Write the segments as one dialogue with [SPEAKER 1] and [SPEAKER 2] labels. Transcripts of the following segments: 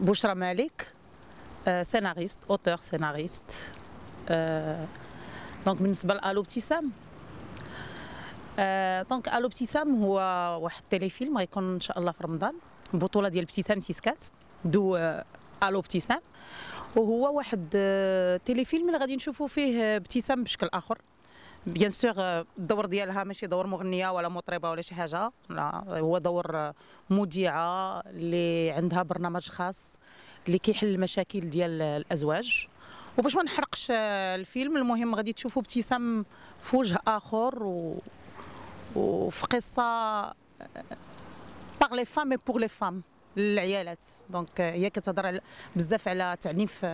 [SPEAKER 1] بشرى مالك سيناريست اوتور سيناريست دونك بالنسبه لالو ابتسام دونك euh, الو ابتسام هو واحد التليفيلم غيكون ان شاء الله في رمضان بطولة ديال ابتسام تيسكات دو آه، الو ابتسام وهو واحد آه، تيليفيلم اللي غادي نشوفوا فيه آه، ابتسام بشكل اخر بيان سور الدور ديالها ماشي دور مغنيه ولا مطربه ولا شي حاجه لا هو دور آه، مذيعه اللي عندها برنامج خاص اللي كيحل المشاكل ديال الازواج وباش ما نحرقش آه، الفيلم المهم غادي تشوفوا ابتسام في وجه اخر و... وفي قصه باغ لي فام بور لي فام للعيالات دونك آه، هي كتهضر بزاف على تعنيف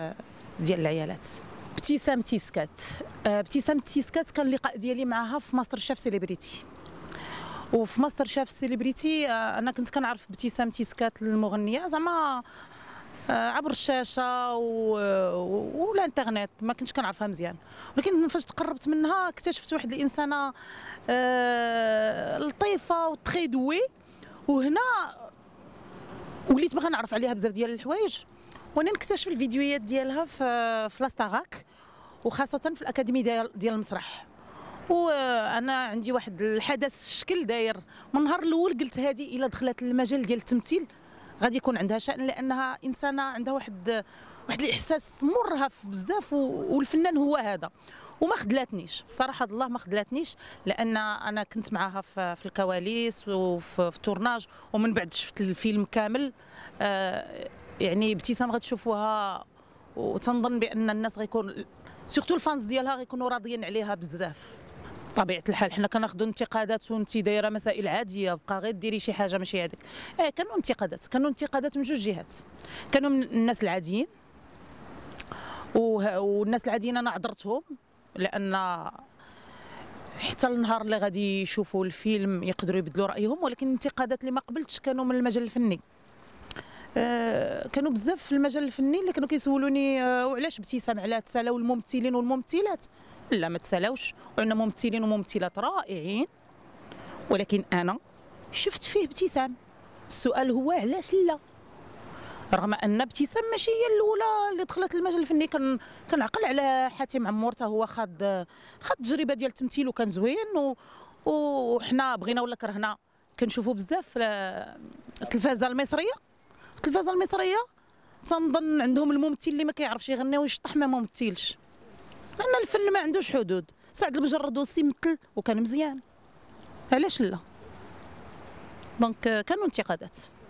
[SPEAKER 1] ديال العيالات ابتسام تيسكات آه، ابتسام تيسكات كان اللقاء ديالي معها في ماستر شاف سيليبريتي وفي ماستر شاف سيليبريتي آه، انا كنت كنعرف ابتسام تيسكات المغنيه زعما آه، عبر الشاشه و... والانترنت ما كنتش كنعرفها مزيان ولكن فاش تقربت منها اكتشفت واحد الانسانه لطيفه دوي وهنا وليت باغا نعرف عليها بزاف ديال الحوايج وانا نكتشف الفيديوهات ديالها في في لاستاغاك وخاصه في الاكاديمي ديال, ديال المسرح وانا عندي واحد الحدث الشكل داير من النهار الاول قلت هذه الا دخلت المجال ديال التمثيل غادي يكون عندها شان لانها انسانه عندها واحد واحد الاحساس مرهف بزاف والفنان هو هذا وما خدلاتنيش بصراحه الله ما خدلاتنيش لان انا كنت معاها في الكواليس وفي التورناج ومن بعد شفت الفيلم كامل آه، يعني ابتسام غتشوفوها وتنظن بان الناس غيكون سورتو الفانز ديالها غيكونوا راضيين عليها بزاف طبيعه الحال حنا كناخذوا انتقادات وانت دايره مسائل عاديه بقى غير ديري شي حاجه ماشي هذيك اه كانوا انتقادات كانوا انتقادات من جوج جهات كانوا من الناس العاديين والناس العاديين انا عذرتهم لان حتى النهار اللي غادي يشوفوا الفيلم يقدروا يبدلوا رايهم ولكن الانتقادات اللي ما قبلتش كانوا من المجال الفني آه، كانوا بزاف في المجال الفني اللي كانوا كيسولوني آه، وعلاش ابتسام على تسالاو الممثلين والممثلات لا ما تسالاوش وعندنا ممثلين وممثلات رائعين ولكن انا شفت فيه ابتسام السؤال هو علاش لا رغم ان ابتسام ماشي هي الاولى اللي دخلت المجال الفني كان كنعقل على حاتم عمور حتى هو خد خد تجربه ديال التمثيل وكان زوين و... وحنا بغينا ولا كرهنا كنشوفوا بزاف آه، التلفازه المصريه التلفازه المصريه تنظن عندهم الممثل اللي ما كيعرفش يغني ويشطح ما ممثلش لان الفن ما عندوش حدود سعد المجرد وسي مثل وكان مزيان علاش لا دونك كانوا انتقادات